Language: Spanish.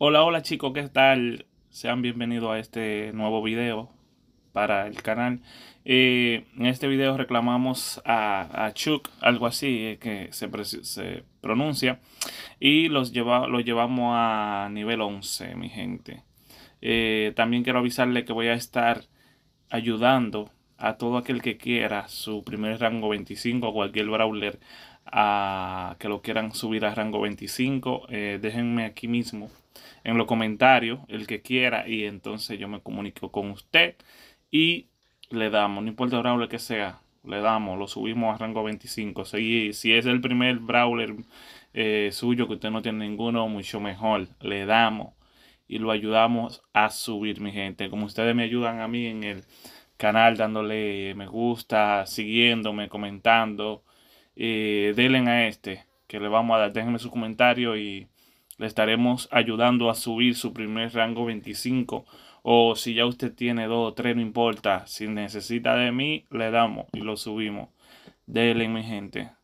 Hola, hola chicos, ¿qué tal? Sean bienvenidos a este nuevo video para el canal. Eh, en este video reclamamos a, Chuck, algo así eh, que se, pronuncia, y los lo llevamos a nivel 11, mi gente. Eh, también quiero avisarle que voy a estar ayudando a todo aquel que quiera su primer rango 25 o cualquier brawler a que lo quieran subir a rango 25, eh, déjenme aquí mismo en los comentarios el que quiera y entonces yo me comunico con usted y le damos, no importa el brawler que sea, le damos, lo subimos a rango 25. Si, si es el primer brawler eh, suyo que usted no tiene ninguno, mucho mejor, le damos y lo ayudamos a subir, mi gente. Como ustedes me ayudan a mí en el canal dándole me gusta, siguiéndome, comentando eh, a este que le vamos a dar. Déjenme su comentario y le estaremos ayudando a subir su primer rango 25. O si ya usted tiene dos o tres, no importa. Si necesita de mí, le damos y lo subimos. Denle, mi gente.